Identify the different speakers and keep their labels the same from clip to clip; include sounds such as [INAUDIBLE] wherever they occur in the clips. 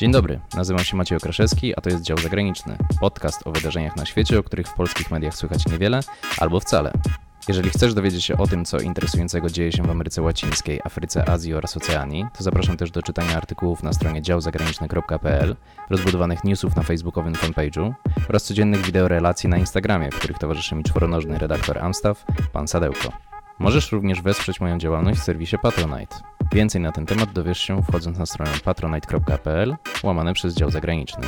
Speaker 1: Dzień dobry, nazywam się Maciej Okraszewski, a to jest Dział Zagraniczny, podcast o wydarzeniach na świecie, o których w polskich mediach słychać niewiele albo wcale. Jeżeli chcesz dowiedzieć się o tym, co interesującego dzieje się w Ameryce Łacińskiej, Afryce, Azji oraz Oceanii, to zapraszam też do czytania artykułów na stronie działzagraniczny.pl, rozbudowanych newsów na facebookowym fanpage'u oraz codziennych wideorelacji na Instagramie, w których towarzyszy mi czworonożny redaktor Amstaff, pan Sadełko. Możesz również wesprzeć moją działalność w serwisie Patronite. Więcej na ten temat dowiesz się wchodząc na stronę patronite.pl łamane przez dział zagraniczny.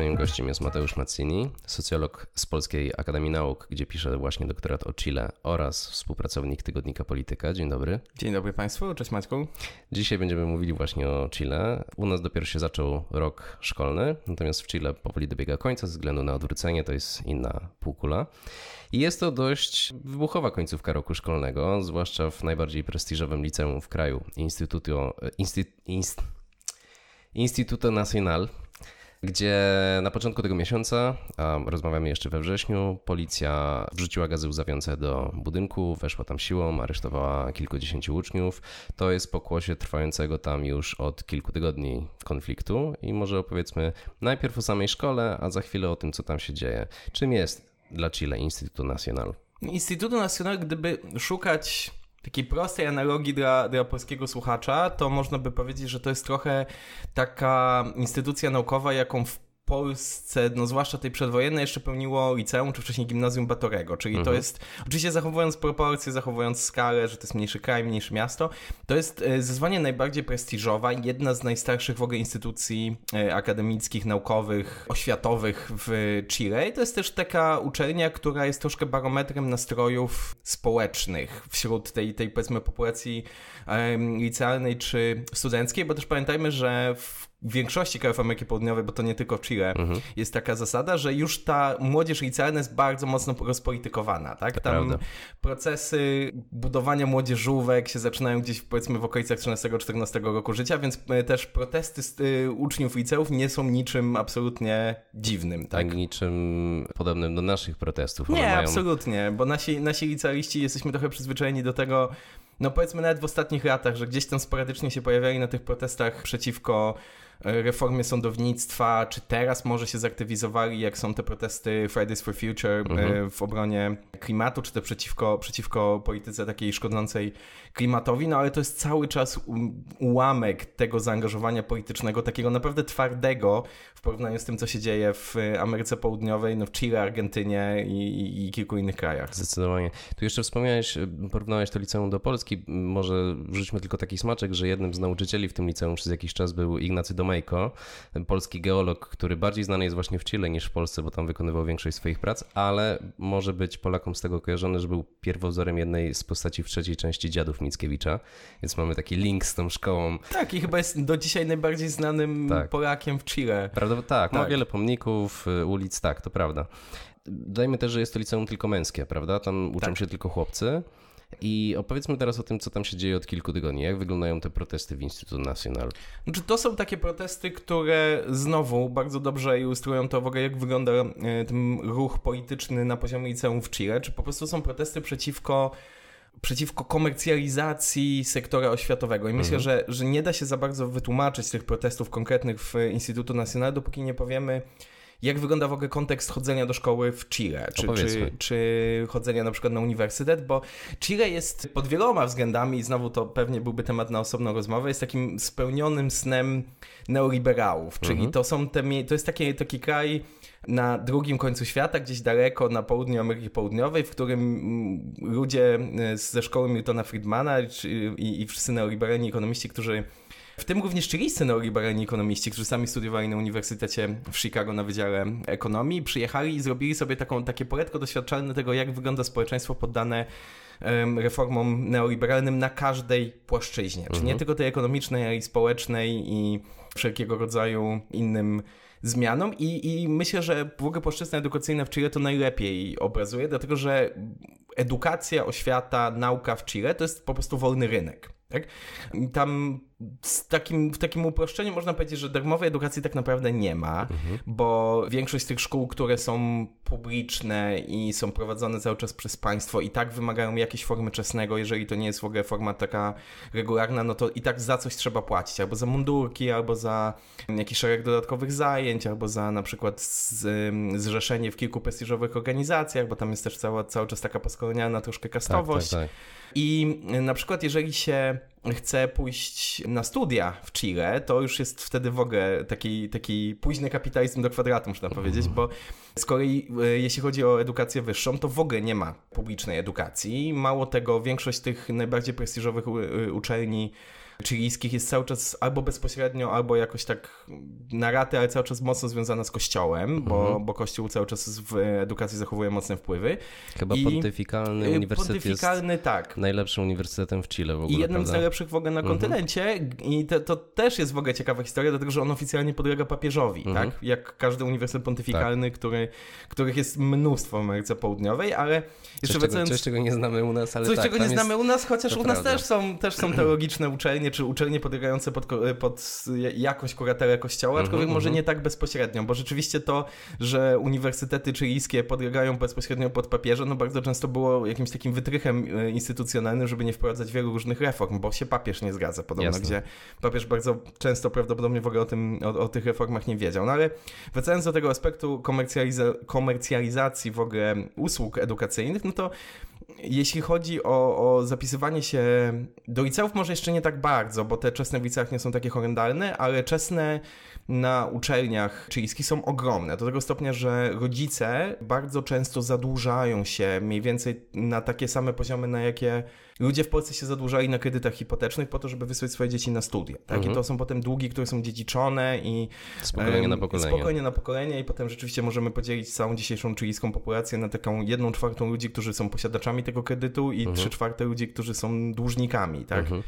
Speaker 1: moim gościem jest Mateusz Mazzini, socjolog z Polskiej Akademii Nauk, gdzie pisze właśnie doktorat o Chile oraz współpracownik tygodnika Polityka. Dzień dobry. Dzień dobry Państwu, cześć Maćku. Dzisiaj będziemy mówili właśnie o Chile. U nas dopiero się zaczął rok szkolny, natomiast w Chile powoli dobiega końca ze względu na odwrócenie, to jest inna półkula. I jest to dość wybuchowa końcówka roku szkolnego, zwłaszcza w najbardziej prestiżowym liceum w kraju, Instytuto, insti, inst, Instituto Nacional gdzie na początku tego miesiąca, a rozmawiamy jeszcze we wrześniu, policja wrzuciła gazy łzawiące do budynku, weszła tam siłą, aresztowała kilkudziesięciu uczniów. To jest pokłosie trwającego tam już od kilku tygodni konfliktu i może opowiedzmy najpierw o samej szkole, a za chwilę o tym, co tam się dzieje. Czym jest dla Chile Instytutu Nacional? Instytutu
Speaker 2: Nacional, gdyby szukać takiej prostej analogii dla, dla polskiego słuchacza, to można by powiedzieć, że to jest trochę taka instytucja naukowa, jaką w Polsce, no zwłaszcza tej przedwojennej, jeszcze pełniło liceum czy wcześniej gimnazjum Batorego, czyli mhm. to jest, oczywiście zachowując proporcje, zachowując skalę, że to jest mniejszy kraj, mniejsze miasto, to jest e, zezwanie najbardziej prestiżowa, jedna z najstarszych w ogóle instytucji e, akademickich, naukowych, oświatowych w Chile i to jest też taka uczelnia, która jest troszkę barometrem nastrojów społecznych wśród tej, tej powiedzmy populacji licealnej czy studenckiej, bo też pamiętajmy, że w większości krajów Ameryki Południowej, bo to nie tylko Chile, mhm. jest taka zasada, że już ta młodzież licealna jest bardzo mocno rozpolitykowana, tak? Tam prawda. procesy budowania młodzieżówek się zaczynają gdzieś powiedzmy w okolicach 13-14 roku życia, więc e, też protesty
Speaker 1: e, uczniów liceów nie są niczym absolutnie dziwnym, tak? Niczym podobnym do naszych protestów. Nie, mają...
Speaker 2: absolutnie, bo nasi, nasi licealiści jesteśmy trochę przyzwyczajeni do tego, no powiedzmy nawet w ostatnich latach, że gdzieś tam sporadycznie się pojawiali na tych protestach przeciwko E, reformie sądownictwa, czy teraz może się zaktywizowali, jak są te protesty Fridays for Future e, mhm. w obronie klimatu, czy to przeciwko, przeciwko polityce takiej szkodzącej klimatowi, no ale to jest cały czas ułamek tego zaangażowania politycznego, takiego naprawdę twardego w porównaniu z tym, co się dzieje w Ameryce Południowej, no w Chile,
Speaker 1: Argentynie i, i, kilku innych krajach. Zdecydowanie. Tu jeszcze wspomniałeś, e, porównałeś to liceum do Polski, może wrzućmy tylko taki smaczek, że jednym z nauczycieli w tym liceum przez jakiś czas był Ignacy Domański, Romejko, polski geolog, który bardziej znany jest właśnie w Chile niż w Polsce, bo tam wykonywał większość swoich prac, ale może być Polakom z tego kojarzony, że był pierwowzorem jednej z postaci w trzeciej części Dziadów Mickiewicza, więc mamy taki link z tą szkołą.
Speaker 2: Tak, i chyba jest do dzisiaj najbardziej znanym tak.
Speaker 1: Polakiem w Chile. Prawda, tak, tak, ma tak. wiele pomników, y, ulic, tak, to prawda. Dajmy też, że jest to liceum tylko męskie, prawda? Tam uczą tak. się tylko chłopcy. I opowiedzmy teraz o tym, co tam się dzieje od kilku tygodni. Jak wyglądają te protesty w Instytut Nacional? Znaczy, to są takie protesty, które znowu bardzo dobrze ilustrują to w ogóle, jak wygląda e, ten ruch
Speaker 2: polityczny na poziomie liceum w Chile. Czy po prostu są protesty przeciwko przeciwko komercjalizacji sektora oświatowego. I myślę, mhm. że, że nie da się za bardzo wytłumaczyć tych protestów konkretnych w Instytutu Nacional, dopóki nie powiemy, jak wygląda w ogóle kontekst chodzenia do szkoły w Chile, czy, czy, czy, chodzenia na przykład na uniwersytet, bo Chile jest pod wieloma względami, i znowu to pewnie byłby temat na osobną rozmowę, jest takim spełnionym snem neoliberałów, czyli mhm. to są te, to jest taki, taki kraj na drugim końcu świata, gdzieś daleko na południu Ameryki Południowej, w którym mm, ludzie e, ze szkoły Miltona Friedmana i, i wszyscy neoliberalni ekonomiści, którzy w tym również chilijscy neoliberalni ekonomiści, którzy sami studiowali na Uniwersytecie w Chicago na Wydziale Ekonomii, przyjechali i zrobili sobie taką, takie poletko doświadczalne tego, jak wygląda społeczeństwo poddane reformom neoliberalnym na każdej płaszczyźnie, mhm. czyli nie tylko tej ekonomicznej, ale i społecznej i wszelkiego rodzaju innym zmianom i, i myślę, że w ogóle płaszczyzna edukacyjna w Chile to najlepiej obrazuje, dlatego że edukacja, oświata, nauka w Chile to jest po prostu wolny rynek. Tak? Tam z takim, w takim uproszczeniu można powiedzieć, że darmowej edukacji tak naprawdę nie ma, mhm. bo większość z tych szkół, które są publiczne i są prowadzone cały czas przez państwo i tak wymagają jakiejś formy czesnego, jeżeli to nie jest w ogóle forma taka regularna, no to i tak za coś trzeba płacić, albo za mundurki, albo za jakiś szereg dodatkowych zajęć, albo za na przykład z, zrzeszenie w kilku prestiżowych organizacjach, bo tam jest też cała, cały czas taka poskolonialna troszkę tak, kastowość. Tak, tak, tak. I na przykład jeżeli się chce pójść na studia w Chile, to już jest wtedy w ogóle taki, taki późny kapitalizm do kwadratu, można mhm. powiedzieć, bo z kolei e, jeśli chodzi o edukację wyższą, to w ogóle nie ma publicznej edukacji. Mało tego, większość tych najbardziej prestiżowych e, e, uczelni chilijskich jest cały czas albo bezpośrednio, albo jakoś tak na raty, ale cały czas mocno związana z kościołem, bo, mhm. bo kościół cały czas w edukacji
Speaker 1: zachowuje mocne wpływy. Chyba I pontyfikalny y, uniwersytet pontyfikalny, jest tak. najlepszym uniwersytetem w Chile w ogóle. I jednym prawda? z najlepszych w ogóle na mhm.
Speaker 2: kontynencie i to, to, też jest w ogóle ciekawa historia, dlatego że on oficjalnie podlega papieżowi, mhm. tak? Jak każdy uniwersytet pontyfikalny, tak. który, których jest mnóstwo w Ameryce Południowej, ale jeszcze coś, wracając... Czego, coś, czego nie znamy u nas, ale Coś, tak, czego nie jest... znamy u nas, chociaż to u nas też są, też są teologiczne uczelnie, czy uczelnie podlegające pod, e, pod jakąś kuratelę kościoła, mhm, aczkolwiek mm -hmm. może mhm. nie tak bezpośrednio, bo rzeczywiście to, że uniwersytety czyjskie podlegają bezpośrednio pod papieża, no bardzo często było jakimś takim wytrychem e, instytucjonalnym, żeby nie wprowadzać wielu różnych reform, bo się papież nie zgadza podobno, Jasne. gdzie papież bardzo często prawdopodobnie w ogóle o, tym, o, o tych reformach nie wiedział. No ale wracając do tego aspektu komercjaliza komercjalizacji w ogóle usług edukacyjnych, no to jeśli chodzi o, o, zapisywanie się do liceów, może jeszcze nie tak bardzo, bo te czesne w liceach nie są takie horrendalne, ale czesne na uczelniach chilijskich są ogromne, do tego stopnia, że rodzice bardzo często zadłużają się mniej więcej na takie same poziomy, na jakie ludzie w Polsce się zadłużali na kredytach hipotecznych po to, żeby wysłać swoje dzieci na studia. Tak? Mhm. I to są potem długi, które są dziedziczone i spokojnie na pokolenie. Spokojnie na pokolenie i potem rzeczywiście możemy podzielić całą dzisiejszą chilijską populację na taką jedną czwartą ludzi, którzy są posiadaczami tego kredytu i mhm. trzy czwarte ludzi, którzy są dłużnikami, tak? Mhm.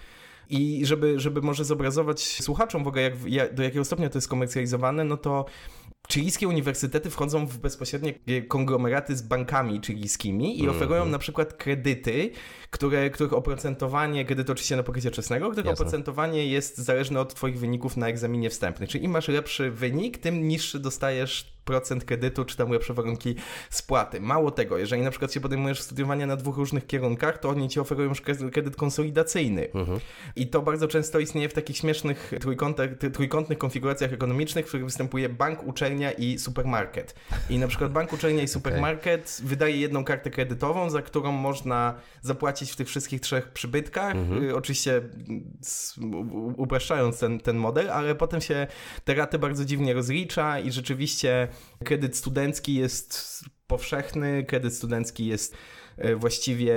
Speaker 2: I żeby, żeby może zobrazować słuchaczom w ogóle, jak, jak, do jakiego stopnia to jest komercjalizowane, no to Chilijskie uniwersytety wchodzą w bezpośrednie konglomeraty z bankami chilijskimi i oferują mhm. na przykład kredyty które, których oprocentowanie, kiedy to oczywiście na pokrycie czesnego, których Jasne. oprocentowanie jest zależne od Twoich wyników na egzaminie wstępnym. Czyli im masz lepszy wynik, tym niższy dostajesz procent kredytu, czy tam lepsze warunki spłaty. Mało tego, jeżeli na przykład się podejmujesz studiowania na dwóch różnych kierunkach, to oni ci oferują już kredyt konsolidacyjny. Mhm. I to bardzo często istnieje w takich śmiesznych trójkątnych konfiguracjach ekonomicznych, w których występuje bank, uczelnia i supermarket. I na przykład bank, uczelnia i [LAUGHS] supermarket okay. wydaje jedną kartę kredytową, za którą można zapłacić stracić w tych wszystkich trzech przybytkach. Mhm. Y, oczywiście mm, upraszczając ten, ten model, ale potem się te raty bardzo dziwnie rozlicza i rzeczywiście kredyt studencki jest powszechny, kredyt studencki jest E, właściwie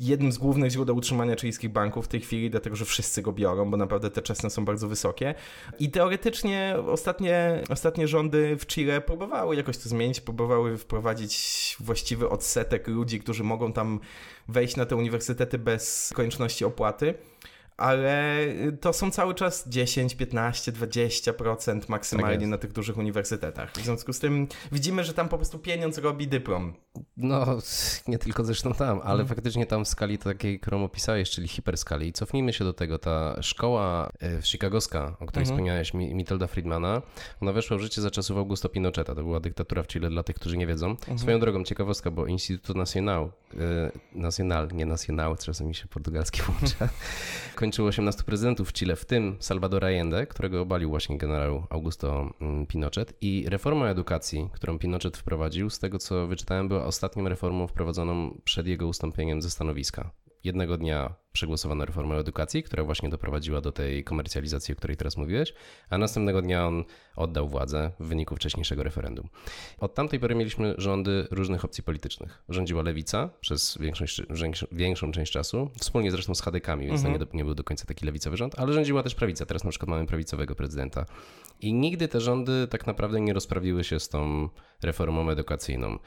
Speaker 2: jednym z głównych źródeł utrzymania chilijskich banków w tej chwili, dlatego że wszyscy go biorą, bo naprawdę te czesne są bardzo wysokie. I teoretycznie ostatnie, ostatnie rządy w Chile próbowały jakoś to zmienić, próbowały wprowadzić właściwy odsetek ludzi, którzy mogą tam wejść na te uniwersytety bez konieczności opłaty ale y, to są cały czas 10, 15, 20% maksymalnie tak na tych dużych uniwersytetach. W związku z tym widzimy, że tam po prostu pieniądz robi
Speaker 1: dyplom. No, nie tylko zresztą tam, ale mhm. faktycznie tam w skali takiej, którą opisałeś, czyli hiperskali. I cofnijmy się do tego. Ta szkoła y, chicagowska, o której mhm. wspomniałeś, mitelda Friedmana, ona weszła w życie za czasów Augusto Pinocheta. To była dyktatura w Chile dla tych, którzy nie wiedzą. Mhm. Swoją drogą ciekawostka, bo Instytut Nacional, y, Nacional, nie Nacional, czasem mi się portugalski [LAUGHS] włącza, kończyło 18 prezydentów w Chile, w tym Salvador Allende, którego obalił właśnie generał Augusto mm, Pinochet. I reforma edukacji, którą Pinochet wprowadził, z tego co wyczytałem, była ostatnią reformą wprowadzoną przed jego ustąpieniem ze stanowiska jednego dnia przegłosowano reformę edukacji, która właśnie doprowadziła do tej komercjalizacji, o której teraz mówiłeś, a następnego dnia on oddał władzę w wyniku wcześniejszego referendum. Od tamtej pory mieliśmy rządy różnych opcji politycznych. Rządziła lewica przez większość, większą część czasu, wspólnie zresztą z Hadekami, więc mhm. to nie, nie był do końca taki lewicowy rząd, ale rządziła też prawica. Teraz na przykład mamy prawicowego prezydenta. I nigdy te rządy tak naprawdę nie rozprawiły się z tą reformą edukacyjną.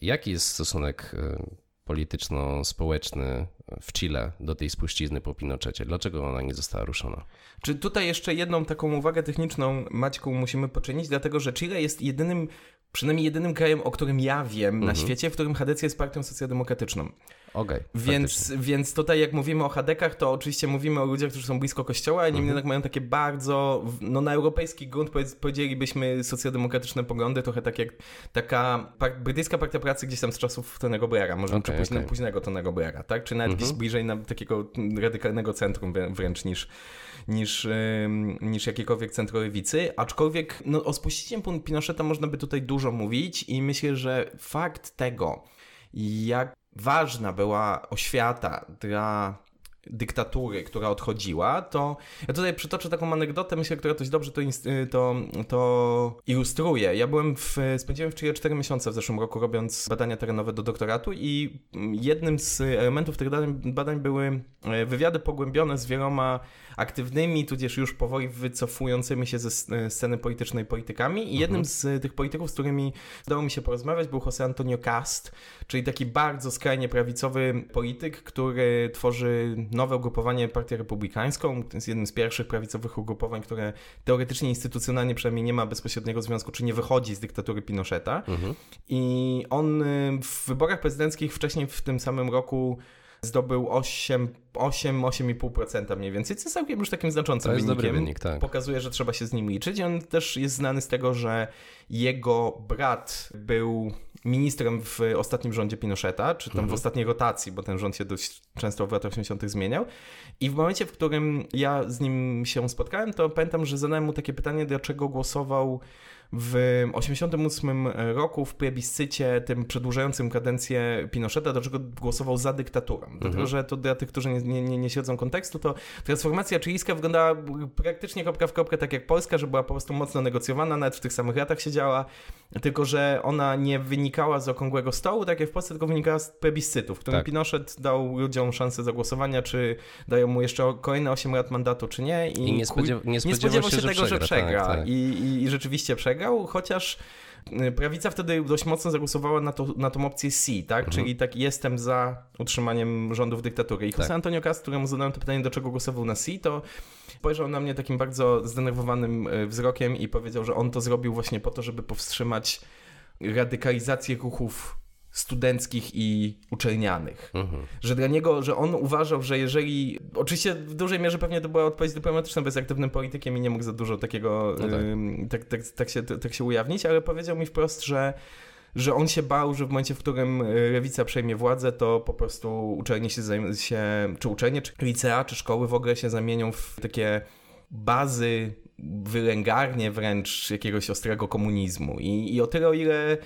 Speaker 1: Jaki jest stosunek e, polityczno-społeczny w Chile do tej spuścizny po Pinochecie. Dlaczego ona nie została ruszona?
Speaker 2: Czy tutaj jeszcze jedną taką uwagę techniczną, Maćku, musimy poczynić, dlatego że Chile jest jedynym, przynajmniej jedynym krajem, o którym ja wiem mhm. na świecie, w którym Hadecja jest partią socjaldemokratyczną.
Speaker 1: Okay, więc,
Speaker 2: więc tutaj jak mówimy o hadekach, to oczywiście mówimy o ludziach, którzy są blisko kościoła, i niemniej mhm. jednak mają takie bardzo, no na europejski grunt powiedzielibyśmy socjaldemokratyczne poglądy, trochę tak jak taka par brytyjska partia pracy gdzieś tam z czasów Tonego Blaira, może okay, czy okay. późnego Tonego Blaira, tak? Czy nawet mhm. bliżej na takiego radykalnego centrum wręcz niż, niż, niż jakiekolwiek centrolewicy, aczkolwiek no, o spuściciem Pinocheta można by tutaj dużo mówić i myślę, że fakt tego, jak ważna była oświata dla dyktatury, która odchodziła, to ja tutaj przytoczę taką anegdotę, myślę, która dość dobrze to, y, to, to ilustruje. Ja byłem w, spędziłem w Chile 4 miesiące w zeszłym roku robiąc badania terenowe do doktoratu i jednym z elementów tych badań, badań były e, wywiady pogłębione z wieloma aktywnymi, tudzież już powoli wycofującymi się ze e, sceny politycznej politykami i mhm. jednym z e, tych polityków, z którymi udało mi się porozmawiać był Jose Antonio Cast, czyli taki bardzo skrajnie prawicowy polityk, który tworzy nowe ugrupowanie Partię Republikańską, to jest jednym z pierwszych prawicowych ugrupowań, które teoretycznie, instytucjonalnie przynajmniej nie ma bezpośredniego związku, czy nie wychodzi z dyktatury Pinocheta. Mhm. I on y, w wyborach prezydenckich wcześniej w tym samym roku zdobył 8, 8 8,5% mniej więcej, co jest całkiem już takim znaczącym wynikiem. Wynik, tak. Pokazuje, że trzeba się z nim liczyć. I on też jest znany z tego, że jego brat był ministrem w ostatnim rządzie Pinocheta, czy tam mhm. w ostatniej rotacji, bo ten rząd się dość często w latach 80. zmieniał. I w momencie, w którym ja z nim się spotkałem, to pamiętam, że zadałem mu takie pytanie, dlaczego głosował w 1988 roku w plebiscycie tym przedłużającym kadencję Pinocheta, do czego głosował za dyktaturą. Mhm. Dlatego, że to dla tych, którzy nie, nie, nie siedzą kontekstu, to transformacja chilijska wyglądała praktycznie kropka w kropkę tak jak Polska, że była po prostu mocno negocjowana, nawet w tych samych latach się działa, tylko że ona nie wynikała z okrągłego stołu, tak jak w Polsce, tylko wynikała z plebiscytu, w którym tak. Pinochet dał ludziom szansę zagłosowania, czy dają mu jeszcze kolejne 8 lat mandatu, czy nie. I, I nie, spodziewa nie, spodziewał, nie spodziewał się, się że tego, przegra, że przegra. Tak, tak. I, i, I rzeczywiście przegra wygrał, chociaż y, prawica wtedy dość mocno zagłosowała na, to, na tą opcję C, tak? Mhm. Czyli tak jestem za utrzymaniem rządów dyktatury. I José tak. Antonio Castro, któremu zadałem to pytanie, do czego głosował na C, to spojrzał na mnie takim bardzo zdenerwowanym y, wzrokiem i powiedział, że on to zrobił właśnie po to, żeby powstrzymać radykalizację ruchów studenckich i uczelnianych. Mhm. Że dla niego, że on uważał, że jeżeli. Oczywiście w dużej mierze pewnie to była odpowiedź dyplomatyczna, jest aktywnym politykiem i nie mógł za dużo takiego. No tak. tak, tak, tak, się, tak się ujawnić, ale powiedział mi wprost, że że on się bał, że w momencie, w którym y, lewica przejmie władzę, to po prostu uczelnie się, się czy uczelnie, czy licea, czy szkoły w ogóle się zamienią w takie bazy, wylęgarnie wręcz jakiegoś ostrego komunizmu. I, i o tyle, o ile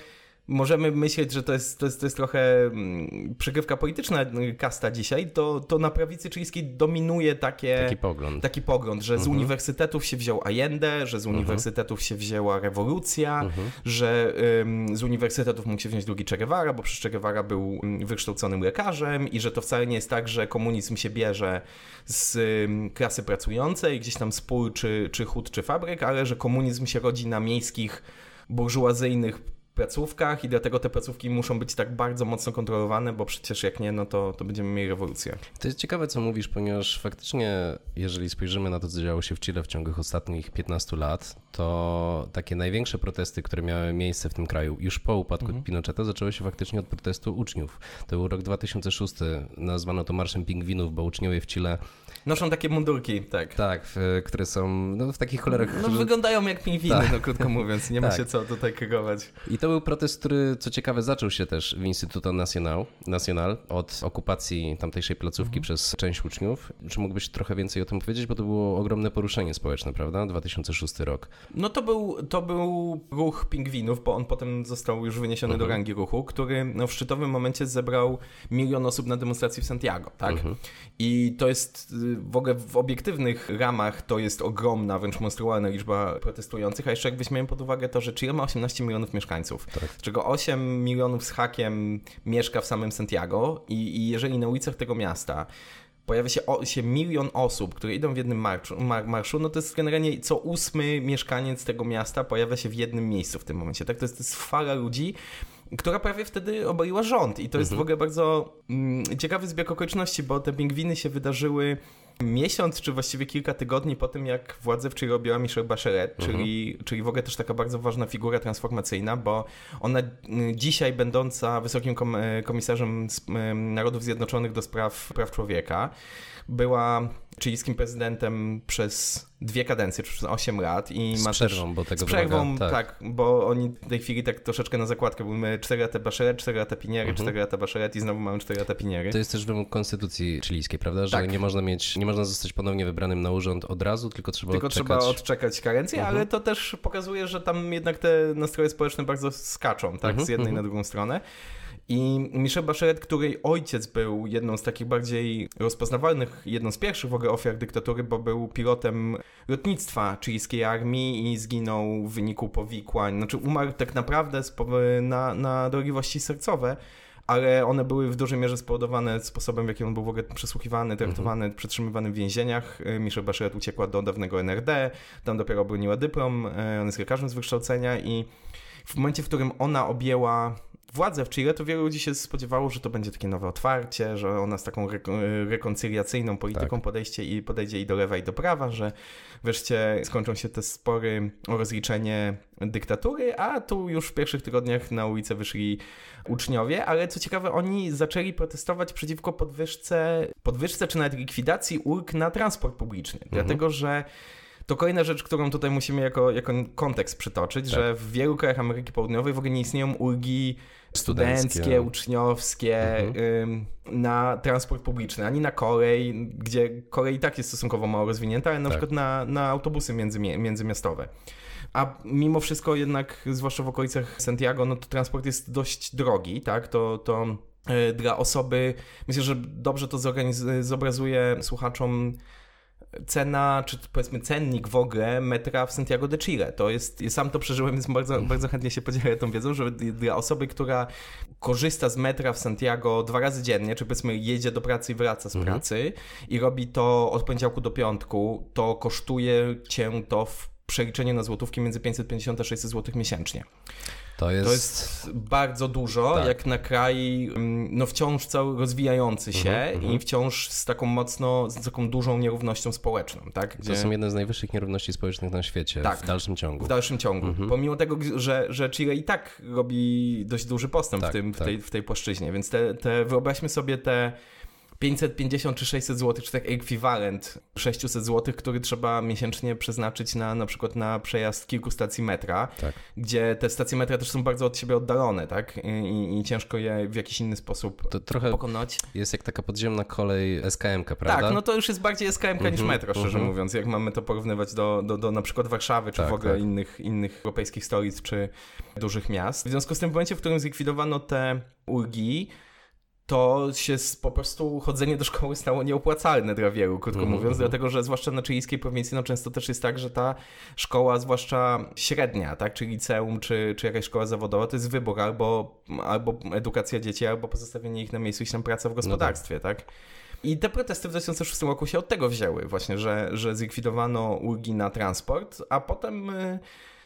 Speaker 2: możemy myśleć, że to jest, to jest, to jest trochę mm, przygrywka polityczna mm, kasta dzisiaj, to, to na prawicy chińskiej dominuje takie, taki, pogląd. taki pogląd, że z mhm. uniwersytetów się wziął Allende, że z mhm. uniwersytetów mhm. się wzięła rewolucja, mhm. że ym, z uniwersytetów mógł się wziąć drugi Che Guevara, bo przecież Che Guevara był mm, wykształconym lekarzem i że to wcale nie jest tak, że komunizm się bierze z ym, klasy pracującej, gdzieś tam spór czy, czy hut, czy fabryk, ale że komunizm się rodzi na miejskich burżuazyjnych placówkach i dlatego te placówki muszą
Speaker 1: być tak bardzo mocno kontrolowane, bo przecież jak nie, no to, to będziemy mieli rewolucję. To jest ciekawe, co mówisz, ponieważ faktycznie, jeżeli spojrzymy na to, co działo się w Chile w ciągu ostatnich 15 lat, to takie największe protesty, które miały miejsce w tym kraju już po upadku mhm. Pinocheta, zaczęły się faktycznie od protestu uczniów. To był rok 2006, nazwano to Marszem Pingwinów, bo uczniowie w Chile Noszą takie mundurki, tak. Tak, w, które są no, w takich kolorach... No wyglądają jak pingwiny, tak. no krótko mówiąc. Nie tak. ma się co tutaj krygować. I to był protest, który co ciekawe zaczął się też w Instytuto Nacional, Nacional od okupacji tamtejszej placówki mhm. przez część uczniów. Czy mógłbyś trochę więcej o tym powiedzieć? Bo to było ogromne poruszenie społeczne, prawda? 2006 rok.
Speaker 2: No to był, to
Speaker 1: był ruch pingwinów, bo on potem został już wyniesiony mhm. do rangi ruchu, który
Speaker 2: no, w szczytowym momencie zebrał milion osób na demonstracji w Santiago, tak? Mhm. I to jest y, w ogóle w obiektywnych ramach to jest ogromna, wręcz monstrualna liczba protestujących, a jeszcze jak weźmiemy pod uwagę to, że Chile ma 18 milionów mieszkańców, tak. z czego 8 milionów z hakiem mieszka w samym Santiago i, i jeżeli na ulicach tego miasta pojawia się, o, się, milion osób, które idą w jednym marszu, mar, marszu, no to jest generalnie co ósmy mieszkaniec tego miasta pojawia się w jednym miejscu w tym momencie, tak? To jest, to jest fala ludzi, która prawie wtedy obaliła rząd. I to jest w mhm. ogóle bardzo mm, ciekawy zbieg okoliczności, bo te pingwiny się wydarzyły miesiąc, czy właściwie kilka tygodni po tym, jak władzę w Chile objęła Michelle Bachelet, mhm. czyli, czyli w ogóle też taka bardzo ważna figura transformacyjna, bo ona mm, dzisiaj będąca wysokim e, komisarzem Narodów Zjednoczonych do spraw praw człowieka, była chilijskim prezydentem przez dwie kadencje, przez 8 lat. I z ma przerwą, też, bo tego z przerwą, wymaga, tak. tak. bo oni w tej chwili tak troszeczkę na zakładkę, bo cztery 4 lata Bachelet, 4 lata Piniery, mhm. 4 lata Bachelet i znowu mamy 4 lata Piniery. To
Speaker 1: jest też wymóg konstytucji chilijskiej, prawda? Że tak. nie można mieć, nie można zostać ponownie wybranym na urząd od razu, tylko trzeba tylko odczekać. trzeba odczekać karencję, uh -huh. ale mhm.
Speaker 2: to też pokazuje, że tam jednak te nastroje społeczne bardzo skaczą, tak, uh mhm, -huh, z jednej uh mhm. -huh. na drugą stronę. I Michelle Bachelet, której ojciec był jedną z takich bardziej rozpoznawalnych, jedną z pierwszych w ogóle ofiar dyktatury, bo był pilotem lotnictwa chilijskiej armii i zginął w wyniku powikłań. Znaczy umarł tak naprawdę na, na dolegliwości sercowe, ale one były w dużej mierze spowodowane sposobem, w jaki on był w ogóle przesłuchiwany, traktowany, mhm. przetrzymywany w więzieniach. Y, Michelle Bachelet uciekła do dawnego NRD, tam dopiero obroniła dyplom, y, on jest lekarzem z wykształcenia i w momencie, w którym ona objęła Władze, w Chile, to wielu ludzi się spodziewało, że to będzie takie nowe otwarcie, że ona z taką reko rekonciliacyjną polityką tak. podejście i podejdzie i do lewa, i do prawa, że wreszcie skończą się te spory o rozliczenie dyktatury, a tu już w pierwszych tygodniach na ulicę wyszli uczniowie, ale co ciekawe, oni zaczęli protestować przeciwko podwyżce, podwyżce czy nawet likwidacji ulg na transport publiczny, mhm. dlatego że to kolejna rzecz, którą tutaj musimy jako, jako kontekst przytoczyć, tak. że w wielu krajach Ameryki Południowej w ogóle nie istnieją ulgi studenckie, uczniowskie mhm. na transport publiczny, ani na kolej, gdzie kolej i tak jest stosunkowo mało rozwinięta, ale na tak. przykład na, na autobusy między, międzymiastowe. A mimo wszystko jednak, zwłaszcza w okolicach Santiago, no to transport jest dość drogi, tak? To, to y, dla osoby, myślę, że dobrze to zobrazuje słuchaczom cena, czy powiedzmy cennik w ogóle metra w Santiago de Chile. To jest, sam to przeżyłem, więc bardzo, bardzo chętnie się podzielę tą wiedzą, że dla osoby, która korzysta z metra w Santiago dwa razy dziennie, czy powiedzmy jedzie do pracy i wraca z mhm. pracy i robi to od poniedziałku do piątku, to kosztuje cię to w przeliczeniu na złotówki między 550 a 600 zł miesięcznie. To
Speaker 1: jest, to jest bardzo
Speaker 2: dużo, tak. jak na kraj mm, no wciąż cały rozwijający się mhm, i mhm. wciąż z taką mocno, z taką dużą nierównością społeczną. Tak? Gdzie... To są
Speaker 1: jedne z najwyższych nierówności społecznych na świecie tak, w dalszym ciągu. W dalszym ciągu. Mhm.
Speaker 2: Pomimo tego, że, że Chile i tak robi dość duży postęp tak, w, tym, w, tak. tej, w tej płaszczyźnie, więc te, te wyobraźmy sobie te 550 czy 600 zł, czy tak ekwiwalent 600 zł, który trzeba miesięcznie przeznaczyć na na przykład na przejazd kilku stacji metra, tak. gdzie te stacje metra też są bardzo od siebie oddalone, tak? I, i ciężko je w jakiś inny sposób to trochę pokonać. Jest jak taka podziemna kolej SKM, tak, prawda? Tak, no to już jest bardziej SKM mm niż mhm, metro, szczerze mhm. mówiąc, jak mamy to porównywać do, do, do na przykład Warszawy, czy tak, w ogóle tak. innych, innych europejskich stolic, czy dużych miast. W związku z tym w momencie, w którym zlikwidowano te ulgi, to się po prostu chodzenie do szkoły stało nieopłacalne dla wielu, krótko mm -hmm. mówiąc, mhm. dlatego że zwłaszcza na chilijskiej prowincji no, często też jest tak, że ta szkoła, zwłaszcza średnia, tak, czy liceum, czy, czy jakaś szkoła zawodowa, to jest wybór albo, albo edukacja dzieci, albo pozostawienie ich na miejscu i tam praca w gospodarstwie, no tak. tak? I te protesty w 2006 roku się od tego wzięły właśnie, że, że zlikwidowano ulgi na transport, a potem y,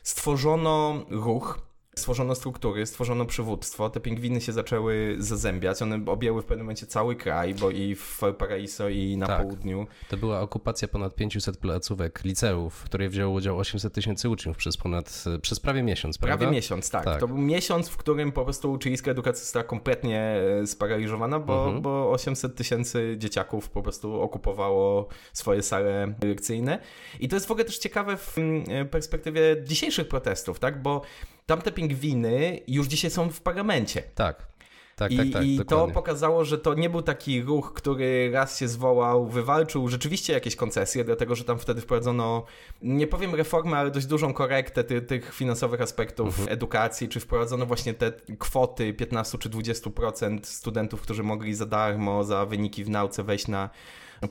Speaker 2: stworzono ruch stworzono struktury, stworzono przywództwo, te pingwiny się zaczęły zazębiać, one objęły w pewnym momencie cały kraj, bo i w Valparaiso i na tak. południu.
Speaker 1: To była okupacja ponad 500 placówek, liceów, w której wzięło udział 800 tysięcy uczniów przez ponad, przez prawie miesiąc, prawda? Prawie miesiąc, tak. tak. To
Speaker 2: był miesiąc, w którym po prostu uczyńska edukacja została kompletnie e, sparaliżowana, bo, mhm. bo 800 tysięcy dzieciaków po prostu okupowało swoje sale lekcyjne. I to jest w ogóle też ciekawe w mm, e, perspektywie dzisiejszych protestów, tak? Bo tamte pingwiny już dzisiaj są w pagamencie. Tak.
Speaker 1: Tak, I, tak, tak, I to
Speaker 2: pokazało, że to nie był taki ruch, który raz się zwołał, wywalczył rzeczywiście jakieś koncesje, dlatego że tam wtedy wprowadzono, nie powiem reformę, ale dość dużą korektę ty, tych finansowych aspektów mhm. edukacji, czy wprowadzono właśnie te kwoty 15 czy 20% studentów, którzy mogli za darmo, za wyniki w nauce wejść na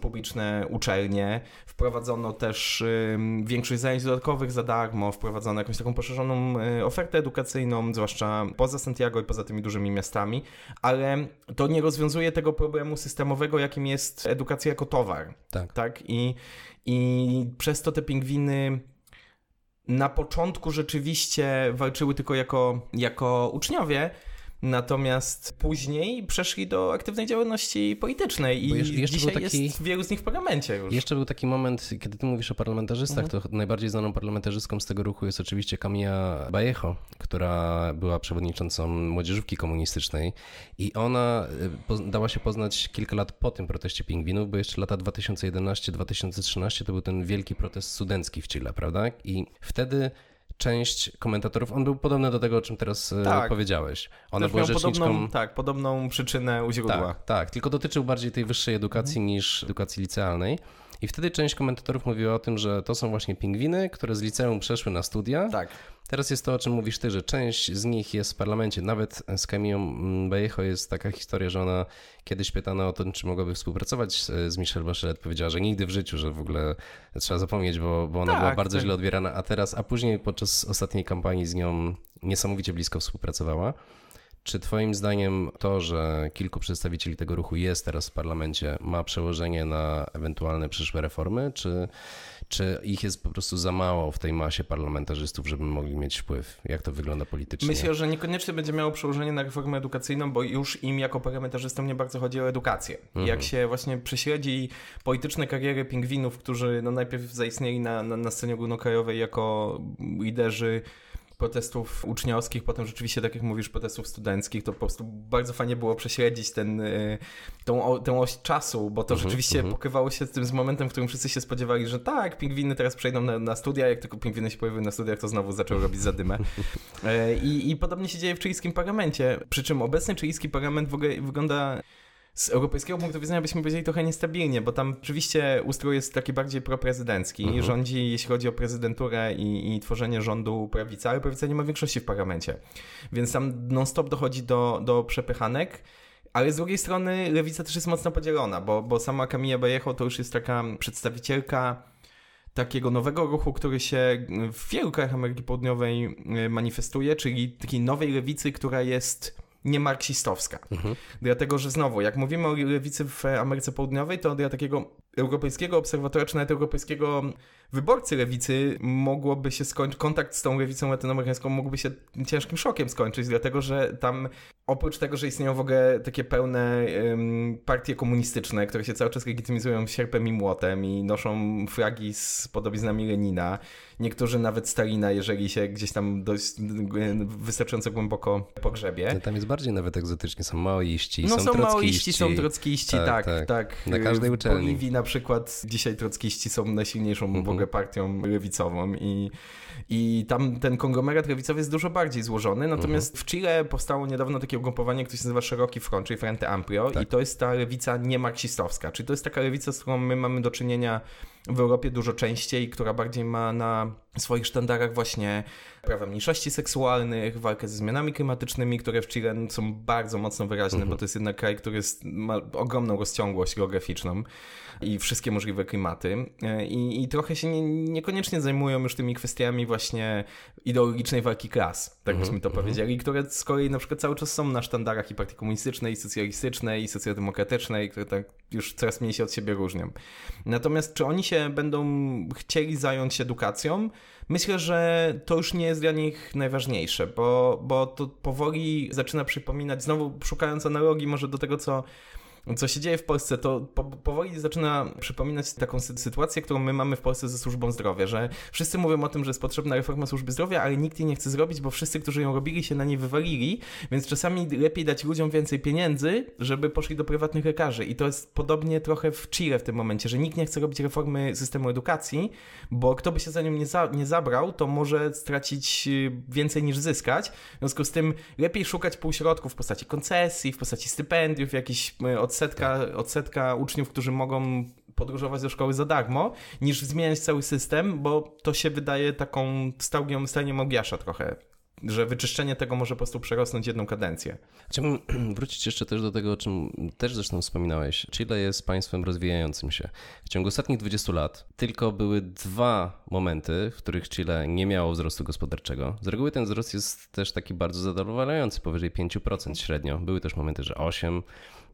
Speaker 2: publiczne uczelnie. Wprowadzono też większość zajęć dodatkowych za darmo, wprowadzono jakąś taką poszerzoną y, ofertę edukacyjną, zwłaszcza poza Santiago i poza tymi dużymi miastami, ale to nie rozwiązuje tego problemu systemowego, jakim jest edukacja jako towar. Tak. tak? I, I przez to te pingwiny na początku rzeczywiście walczyły tylko jako, jako uczniowie, Natomiast później przeszli do aktywnej działalności politycznej i dzisiaj taki, jest wielu
Speaker 1: z nich w parlamencie już. Jeszcze był taki moment, kiedy ty mówisz o parlamentarzystach, mhm. to najbardziej znaną parlamentarzystką z tego ruchu jest oczywiście Camilla Vallejo, która była przewodniczącą młodzieżówki komunistycznej i ona y, dała się poznać kilka lat po tym proteście pingwinów, bo jeszcze lata 2011-2013 to był ten wielki protest studencki w Chile, prawda? I wtedy część komentatorów, on był podobny do tego, o czym teraz e, tak. powiedziałeś. Ona była rzeczniczką... Podobną, tak, podobną przyczynę u tak, źródła. Tak, tak, tylko dotyczył bardziej tej wyższej edukacji niż edukacji licealnej. I wtedy część komentatorów mówiła o tym, że to są właśnie pingwiny, które z liceum przeszły na studia. Tak. Teraz jest to, o czym mówisz ty, że część z nich jest w parlamencie. Nawet z Kamią Bejecho jest taka historia, że ona kiedyś pytana o to, czy mogłaby współpracować z Michelle Bachelet, powiedziała, że nigdy w życiu, że w ogóle trzeba zapomnieć, bo, bo ona tak, była bardzo tak. źle odbierana, a teraz, a później podczas ostatniej kampanii z nią niesamowicie blisko współpracowała. Czy Twoim zdaniem to, że kilku przedstawicieli tego ruchu jest teraz w parlamencie, ma przełożenie na ewentualne przyszłe reformy, czy, czy ich jest po prostu za mało w tej masie parlamentarzystów, żeby mogli mieć wpływ? Jak to wygląda politycznie? Myślę,
Speaker 2: że niekoniecznie będzie miało przełożenie na reformę edukacyjną, bo już im jako parlamentarzystom nie bardzo chodzi o edukację. Mhm. Jak się właśnie prześledzi polityczne kariery pingwinów, którzy no najpierw zaistnieli na, na, na scenie ogólnokrajowej jako liderzy protestów uczniowskich, potem rzeczywiście, tak jak mówisz, protestów studenckich, to po prostu bardzo fajnie było prześledzić ten, y, tą, tę oś czasu, bo to mhm, rzeczywiście mm pokrywało się z tym z momentem, w którym wszyscy się spodziewali, że tak, pingwiny teraz przejdą na, na studia, jak tylko pingwiny się pojawiły na studiach, to znowu zaczęły robić zadymę. [LAUGHS] E, I, I podobnie się dzieje w chilijskim parlamencie, przy czym obecny chilijski parlament w ogóle wygląda z europejskiego punktu widzenia byśmy powiedzieli trochę niestabilnie, bo tam oczywiście ustrój jest taki bardziej proprezydencki. Mhm. Rządzi, jeśli chodzi o prezydenturę i, i, tworzenie rządu prawica, ale prawica nie ma większości w parlamencie. Więc tam non-stop dochodzi do, do przepychanek. Ale z drugiej strony lewica też jest mocno podzielona, bo, bo sama Camilla Vallejo to już jest taka przedstawicielka takiego nowego ruchu, który się w wielu krajach Ameryki Południowej e, manifestuje, czyli takiej nowej lewicy, która jest niemarksistowska. Mhm. Dlatego, że znowu, jak mówimy o lewicy w Ameryce Południowej, to dla takiego europejskiego obserwatora, czy nawet europejskiego wyborcy lewicy mogłoby się skończyć, kontakt z tą lewicą latynoamerykańską mógłby się ciężkim szokiem skończyć, dlatego że tam oprócz tego, że istnieją w ogóle takie pełne partie komunistyczne, które się cały czas legitymizują sierpem i młotem i noszą flagi z podobiznami Lenina, Niektórzy nawet Stalina, jeżeli się gdzieś tam dość wystarczająco głęboko pogrzebie. Tam jest bardziej nawet egzotycznie. Są maoiści, no, są, są maoiści, są trockiści, tak, tak, tak, tak. Na każdej uczelni. W Boliwii na przykład dzisiaj trockiści są najsilniejszą mhm. w ogóle partią lewicową i i tam ten konglomerat lewicowy jest dużo bardziej złożony. Natomiast mhm. w Chile powstało niedawno takie ugrupowanie, które się nazywa Szeroki Front, czyli Frente Amplio, tak. i to jest ta lewica niemarksistowska. Czyli to jest taka lewica, z którą my mamy do czynienia w Europie dużo częściej, która bardziej ma na swoich sztandarach właśnie prawa mniejszości seksualnych, walkę ze zmianami klimatycznymi, które w Chile są bardzo mocno wyraźne, mhm. bo to jest jednak kraj, który jest, ma ogromną rozciągłość geograficzną i wszystkie możliwe klimaty. E, I, i trochę się nie, niekoniecznie zajmują już tymi kwestiami właśnie ideologicznej walki klas, tak mhm. byśmy to mhm. powiedzieli, które z kolei na przykład cały czas są na sztandarach i partii komunistycznej, i socjalistycznej, i socjaldemokratycznej, które tak już coraz mniej się od siebie różnią. Natomiast czy oni się będą chcieli zająć edukacją? Myślę, że to już nie jest dla nich najważniejsze, bo, bo to powoli zaczyna przypominać, znowu szukając analogii może do tego, co no co się dzieje w Polsce, to po, powoli zaczyna przypominać taką sytuację, którą my mamy w Polsce ze służbą zdrowia, że wszyscy mówią o tym, że jest potrzebna reforma służby zdrowia, ale nikt jej nie chce zrobić, bo wszyscy, którzy ją robili, się na niej wywalili, więc czasami lepiej dać ludziom więcej pieniędzy, żeby poszli do prywatnych lekarzy. I to jest podobnie trochę w Chile w tym momencie, że nikt nie chce robić reformy systemu edukacji, bo kto by się za nią nie, za, nie zabrał, to może stracić y, więcej niż zyskać. W związku z tym lepiej szukać półśrodków w postaci koncesji, w postaci stypendiów, jakichś od y, odsetka, tak. odsetka uczniów, którzy mogą podróżować do szkoły za darmo, niż zmieniać cały system, bo to się wydaje taką stałgią stanią Ogiasza trochę że wyczyszczenie tego może po prostu przerosnąć jedną kadencję.
Speaker 1: Chciałbym [CLEARS THROAT] wrócić jeszcze też do tego, o czym też zresztą wspominałeś. Chile jest państwem rozwijającym się. W ciągu ostatnich 20 lat tylko były dwa momenty, w których Chile nie miało wzrostu gospodarczego. Z reguły ten wzrost jest też taki bardzo zadowalający, powyżej 5% średnio. Były też momenty, że 8%.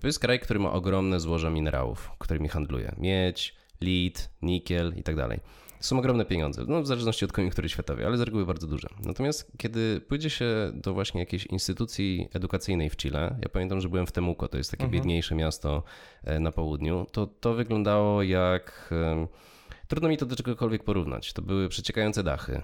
Speaker 1: To jest kraj, który ma ogromne złoża minerałów, którymi handluje. Miedź, lit, nikiel i tak dalej. Są ogromne pieniądze, no w zależności od koniunktury światowej, ale z reguły bardzo duże. Natomiast kiedy pójdzie się do właśnie jakiejś instytucji edukacyjnej w Chile, ja pamiętam, że byłem w Temuco, to jest takie mhm. biedniejsze miasto e, na południu, to to wyglądało jak... Trudno mi to do czegokolwiek porównać. To były przeciekające dachy.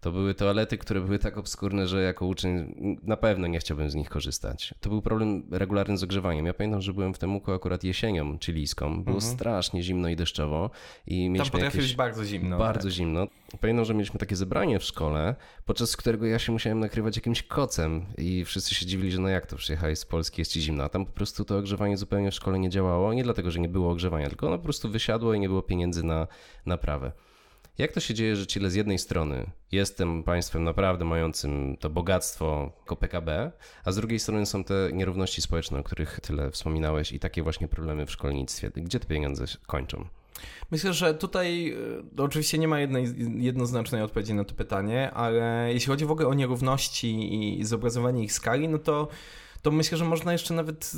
Speaker 1: To były toalety, które były tak obskurne, że jako uczeń na pewno nie chciałbym z nich korzystać. To był problem regularny z ogrzewaniem. Ja pamiętam, że byłem w Temuku akurat jesienią chilijską. Było mhm. strasznie zimno i deszczowo. I mieliśmy Tam potrafiło być bardzo zimno. Tak. Bardzo tak. zimno. Pamiętam, że mieliśmy takie zebranie w szkole, podczas którego ja się musiałem nakrywać jakimś kocem i wszyscy się dziwili, że no jak to przyjechałeś z Polski, jest ci zimno. A tam po prostu to ogrzewanie zupełnie w szkole nie działało. Nie dlatego, że nie było ogrzewania, tylko ono po prostu wysiadło i nie było pieniędzy na, naprawę. Jak to się dzieje, że Chile z jednej strony jestem państwem naprawdę mającym to bogactwo jako PKB, a z drugiej strony są te nierówności społeczne, o których tyle wspominałeś i takie właśnie problemy w szkolnictwie. Gdzie te pieniądze kończą?
Speaker 2: Myślę, że tutaj e, oczywiście nie ma jednej, jednoznacznej odpowiedzi na to pytanie, ale jeśli chodzi w ogóle o nierówności i zobrazowanie ich skali, no to to myślę, że można jeszcze nawet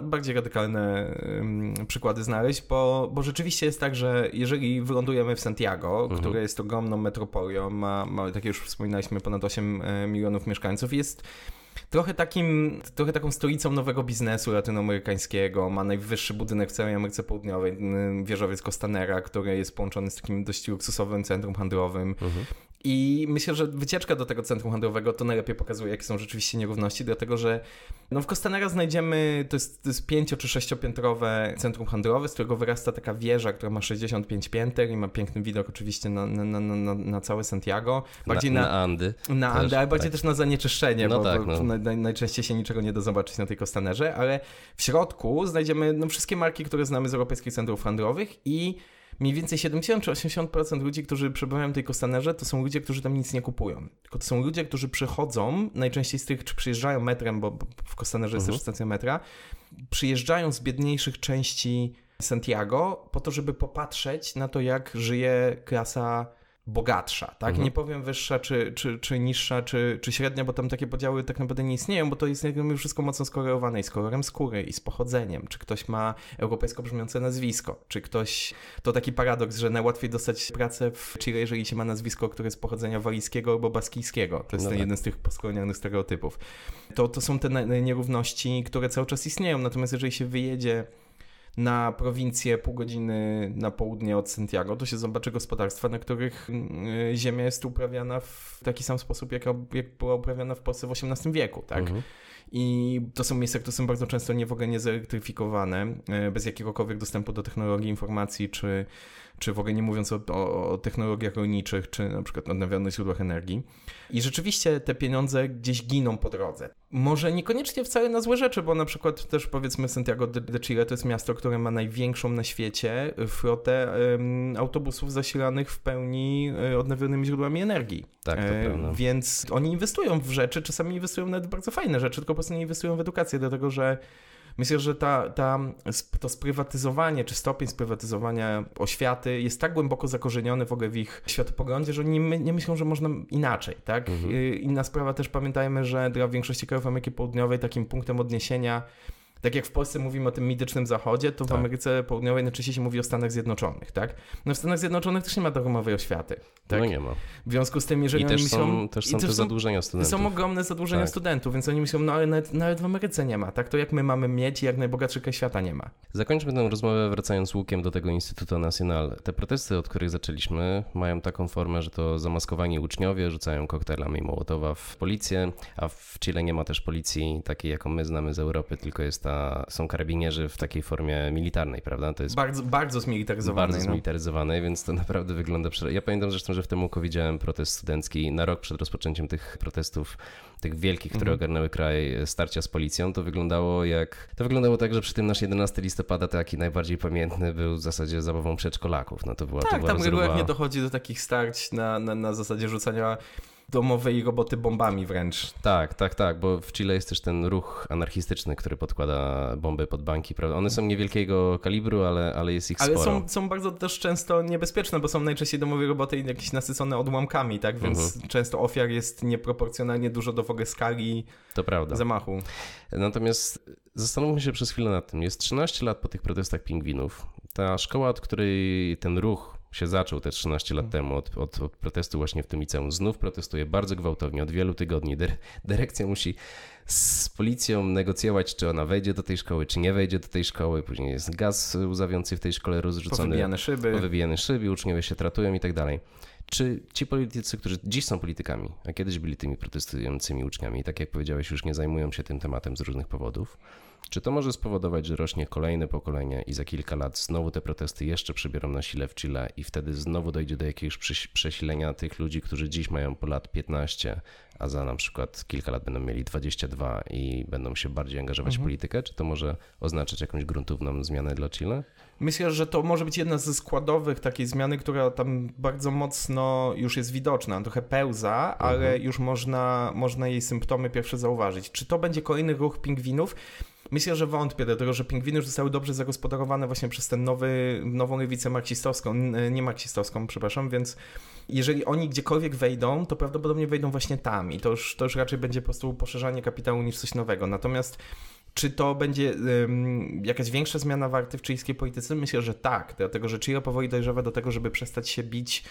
Speaker 2: y, bardziej radykalne przykłady znaleźć, bo, bo rzeczywiście jest tak, że jeżeli wylądujemy w Santiago, mhm. które jest ogromną metropolią, ma, ma, tak jak już wspominaliśmy, ponad 8 e, milionów mieszkańców, jest trochę, takim, trochę taką stolicą nowego biznesu latynoamerykańskiego. Ma najwyższy budynek w całej Ameryce Południowej, y, wieżowiec Costanera, który jest połączony z takim dość luksusowym centrum handlowym. Mhm. I myślę, że wycieczka do tego centrum handlowego to najlepiej pokazuje, jakie są rzeczywiście nierówności, dlatego że no w Costanera znajdziemy, to jest, to jest pięcio- czy sześciopiętrowe centrum handlowe, z którego wyrasta taka wieża, która ma 65 pięter i ma piękny widok oczywiście na, na, na, na całe Santiago. Bardziej na, na Andy. Na też, Andy, ale bardziej tak. też na zanieczyszczenie, no bo, tak, no. naj, najczęściej się niczego nie da zobaczyć na tej Costanerze, ale w środku znajdziemy no, wszystkie marki, które znamy z europejskich centrów handlowych i mniej więcej 70 czy 80% ludzi, którzy przebywają w tej Kostanerze, to są ludzie, którzy tam nic nie kupują. Tylko to są ludzie, którzy przychodzą, najczęściej z tych, czy przyjeżdżają metrem, bo w Kostanerze mhm. jest też mhm. stacja metra, przyjeżdżają z biedniejszych części Santiago po to, żeby popatrzeć na to, jak żyje klasa bogatsza, tak? Mhm. Nie powiem wyższa, czy, czy, czy niższa, czy, czy średnia, bo tam takie podziały tak naprawdę nie istnieją, bo to jest jakby wszystko mocno skorelowane i z kolorem skóry, i z pochodzeniem, czy ktoś ma europejsko brzmiące nazwisko, czy ktoś... To taki paradoks, że najłatwiej dostać pracę w Chile, jeżeli się ma nazwisko, które jest pochodzenia walijskiego albo baskijskiego. To jest no tak. jeden z tych poskolonialnych stereotypów. To, to są te nierówności, które cały czas istnieją, natomiast jeżeli się wyjedzie na prowincję pół godziny na południe od Santiago, to się zobaczy gospodarstwa, na których mm, y, ziemia jest uprawiana w taki sam sposób, jak, jak była uprawiana w Polsce w XVIII wieku, tak? Mhm. I to są miejsca, które są bardzo często nie w ogóle niezelektryfikowane, y, bez jakiegokolwiek dostępu do technologii informacji czy czy w ogóle nie mówiąc o, o, technologiach rolniczych, czy na przykład odnawialnych źródłach energii. I rzeczywiście te pieniądze gdzieś giną po drodze. Może niekoniecznie wcale na złe rzeczy, bo na przykład też powiedzmy Santiago de Chile to jest miasto, które ma największą na świecie flotę um, autobusów zasilanych w pełni e, odnawialnymi źródłami energii. Tak, to e, prawda. Więc oni inwestują w rzeczy, czasami inwestują nawet w bardzo fajne rzeczy, tylko po prostu nie inwestują w edukację, dlatego że Myślę, że ta, ta, to sprywatyzowanie, czy stopień sprywatyzowania oświaty jest tak głęboko zakorzeniony w ogóle w ich światopoglądzie, że oni nie myślą, że można inaczej, tak? Mhm. Y, inna sprawa też pamiętajmy, że dla większości krajów Ameryki Południowej takim punktem odniesienia tak jak w Polsce mówimy o tym mitycznym zachodzie, to tak. w Ameryce Południowej najczęściej się mówi o Stanach Zjednoczonych, tak? No w Stanach Zjednoczonych też nie ma domowej oświaty. No tak? No nie ma. W związku z tym, jeżeli I oni też myślą... Są, też są i też te są, zadłużenia studentów. Są ogromne zadłużenia tak. studentów, więc oni myślą, no ale nawet, nawet, w Ameryce nie ma, tak? To jak my mamy mieć, jak najbogatszy kraj świata nie ma.
Speaker 1: Zakończmy tę rozmowę wracając łukiem do tego Instytutu Nacional. Te protesty, od których zaczęliśmy, mają taką formę, że to zamaskowani uczniowie rzucają koktajlami Mołotowa w policję, a w Chile nie ma też policji takiej, jaką my znamy z Europy, tylko jest ta są karabinierzy w takiej formie militarnej, prawda? To jest bardzo,
Speaker 2: bardzo zmilitaryzowanej. Bardzo no.
Speaker 1: zmilitaryzowanej, więc to naprawdę wygląda... Prze... Ja pamiętam zresztą, że w tym roku widziałem protest studencki na rok przed rozpoczęciem tych protestów, tych wielkich, które mhm. ogarnęły kraj, e, starcia z policją. To wyglądało jak... To wyglądało tak, że przy tym nasz 11 listopada taki najbardziej pamiętny był w zasadzie zabawą przedszkolaków. No to była, tak, to była tam rozruba... regularnie dochodzi do takich starć na, na, na zasadzie rzucania domowej roboty bombami wręcz. Tak, tak, tak, bo w Chile jest też ten ruch anarchistyczny, który podkłada bomby pod banki, prawda? One są niewielkiego kalibru, ale, ale jest ich ale sporo. Ale są,
Speaker 2: są bardzo też często niebezpieczne, bo są najczęściej domowe roboty jakieś nasycone odłamkami, tak? Więc mhm. często ofiar
Speaker 1: jest nieproporcjonalnie dużo do w ogóle skali to prawda. zamachu. Natomiast zastanówmy się przez chwilę nad tym. Jest 13 lat po tych protestach pingwinów. Ta szkoła, od której ten ruch się zaczął te 13 lat mm. temu od, od, od, protestu właśnie w tym liceum. Znów protestuje bardzo gwałtownie od wielu tygodni. Dyrekcja musi z policją negocjować, czy ona wejdzie do tej szkoły, czy nie wejdzie do tej szkoły. Później jest gaz łzawiący w tej szkole rozrzucony. Powybijane szyby. Powybijane szyby, uczniowie się tratują i tak dalej. Czy ci politycy, którzy dziś są politykami, a kiedyś byli tymi protestującymi uczniami, tak jak powiedziałeś, już nie zajmują się tym tematem z różnych powodów, czy to może spowodować, że rośnie kolejne pokolenie i za kilka lat znowu te protesty jeszcze przybiorą na sile w Chile i wtedy znowu dojdzie do jakiegoś przesilenia tych ludzi, którzy dziś mają po lat 15, a za na przykład kilka lat będą mieli 22 i będą się bardziej angażować mhm. w politykę? Czy to może oznaczać jakąś gruntowną zmianę dla Chile? Myślę, że to może być jedna ze
Speaker 2: składowych takiej zmiany, która tam bardzo mocno już jest widoczna, trochę pełza, ale mhm. już można, można jej symptomy pierwsze zauważyć. Czy to będzie kolejny ruch pingwinów? Myślę, że wątpię, dlatego że pingwiny już zostały dobrze zagospodarowane właśnie przez ten nowy, nową lewicę marksistowską, nie marksistowską, przepraszam, więc jeżeli oni gdziekolwiek wejdą, to prawdopodobnie wejdą właśnie tam i to już, to już raczej będzie po prostu poszerzanie kapitału niż coś nowego. Natomiast czy to będzie um, jakaś większa zmiana warty w chilijskiej polityce? Myślę, że tak, dlatego że Chile powoli dojrzewa do tego, żeby przestać się bić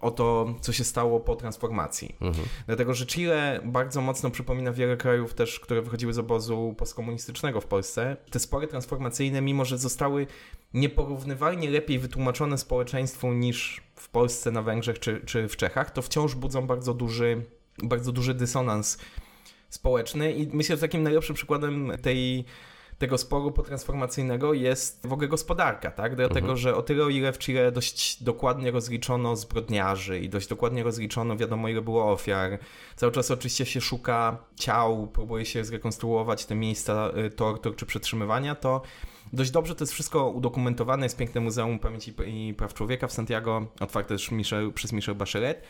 Speaker 2: o to, co się stało po transformacji. Mhm. Dlatego, że Chile bardzo mocno przypomina wiele krajów też, które wychodziły z obozu postkomunistycznego w Polsce. Te spory transformacyjne, mimo że zostały nieporównywalnie lepiej wytłumaczone społeczeństwu niż w Polsce, na Węgrzech czy, czy w Czechach, to wciąż budzą bardzo duży, bardzo duży dysonans społeczny i myślę, że takim najlepszym przykładem tej tego sporu potransformacyjnego jest w ogóle gospodarka, tak? Dlatego, mhm. że o tyle, o ile w Chile dość dokładnie rozliczono zbrodniarzy i dość dokładnie rozliczono, wiadomo, ile było ofiar. Cały czas oczywiście się szuka ciał, próbuje się zrekonstruować te miejsca y, tortur czy przetrzymywania, to dość dobrze to jest wszystko udokumentowane, jest piękne Muzeum Pamięci i Praw Człowieka w Santiago, otwarte też Michel, przez Michel Bachelet.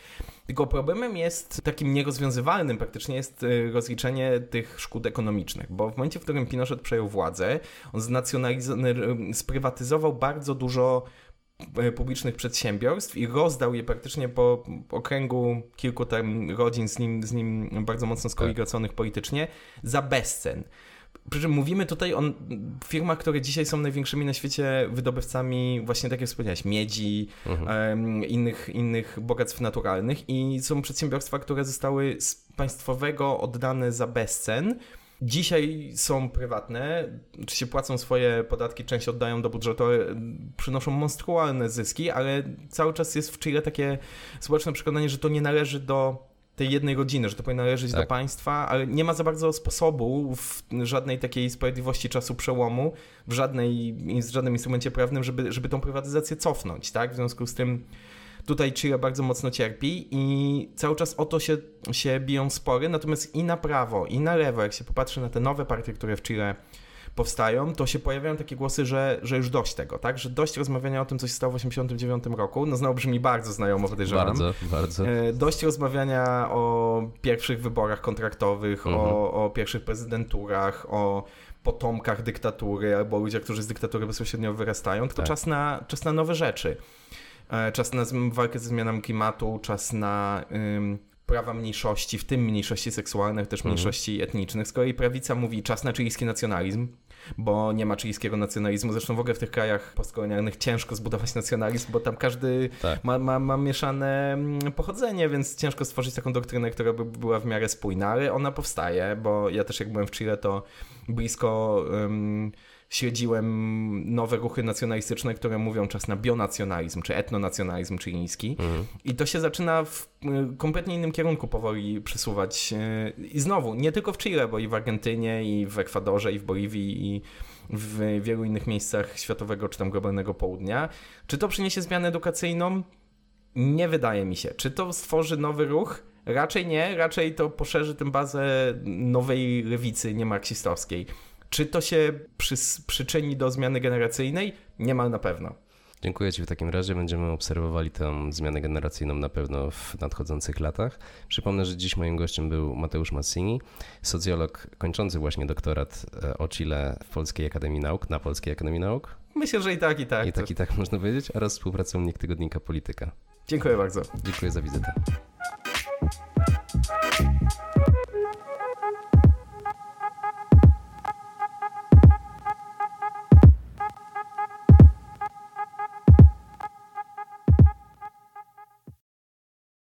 Speaker 2: Tylko problemem jest takim nierozwiązywalnym praktycznie jest y, rozliczenie tych szkód ekonomicznych, bo w momencie, w którym Pinochet przejął władzę, on znacjonalizował, sprywatyzował bardzo dużo y, publicznych przedsiębiorstw i rozdał je praktycznie po okręgu kilku tam rodzin z nim, z nim bardzo mocno skoligaconych tak. politycznie za bezcen. Przy czym mówimy tutaj o firmach, które dzisiaj są największymi na świecie wydobywcami, właśnie tak jak wspomniałeś, miedzi, mhm. innych, innych bogactw naturalnych i są przedsiębiorstwa, które zostały z państwowego oddane za bezcen. Dzisiaj są prywatne, się płacą swoje podatki, część oddają do budżetu, przynoszą monstrualne zyski, ale cały czas jest w Chile takie społeczne przekonanie, że to nie należy do tej jednej rodziny, że to powinno należeć tak. do państwa, ale nie ma za bardzo sposobu w żadnej takiej sprawiedliwości czasu przełomu, w, żadnej, w żadnym instrumencie prawnym, żeby, żeby tą prywatyzację cofnąć, tak? W związku z tym tutaj Chile bardzo mocno cierpi i cały czas o to się, się biją spory, natomiast i na prawo, i na lewo, jak się popatrzy na te nowe partie, które w Chile powstają, to się pojawiają takie głosy, że, że już dość tego, tak? Że dość rozmawiania o tym, co się stało w 89 roku. No znowu brzmi bardzo znajomo, podejrzewam. Bardzo, bardzo. E, dość rozmawiania o pierwszych wyborach kontraktowych, mhm. o, o pierwszych prezydenturach, o potomkach dyktatury albo ludziach, którzy z dyktatury bezpośrednio wyrastają, to tak. czas, na, czas na nowe rzeczy. E, czas na walkę ze zmianami klimatu, czas na ym, prawa mniejszości, w tym mniejszości seksualnych, też mhm. mniejszości etnicznych. Z kolei prawica mówi czas na chilijski nacjonalizm bo nie ma chilijskiego nacjonalizmu. Zresztą w ogóle w tych krajach postkolonialnych ciężko zbudować nacjonalizm, bo tam każdy tak. ma, ma, ma mieszane mm, pochodzenie, więc ciężko stworzyć taką doktrynę, która by była w miarę spójna, ale ona powstaje, bo ja też jak byłem w Chile, to blisko... Um, śledziłem nowe ruchy nacjonalistyczne, które mówią czas na bionacjonalizm, czy etnonacjonalizm chiński. Mhm. I to się zaczyna w y, kompletnie innym kierunku powoli przesuwać. Y, I znowu, nie tylko w Chile, bo i w Argentynie, i w Ekwadorze, i w Boliwii, i w wielu innych miejscach światowego czy tam globalnego południa. Czy to przyniesie zmianę edukacyjną? Nie wydaje mi się. Czy to stworzy nowy ruch? Raczej nie, raczej to poszerzy tę bazę nowej lewicy nie marksistowskiej. Czy to się przyczyni do zmiany generacyjnej? Niemal na pewno.
Speaker 1: Dziękuję Ci w takim razie. Będziemy obserwowali tę zmianę generacyjną na pewno w nadchodzących latach. Przypomnę, że dziś moim gościem był Mateusz Massini, socjolog kończący właśnie doktorat e, o Chile w Polskiej Akademii Nauk, na Polskiej Akademii Nauk. Myślę, że i tak, i tak. I tak, i tak można powiedzieć, oraz współpracownik Tygodnika Polityka. Dziękuję bardzo. Dziękuję za wizytę.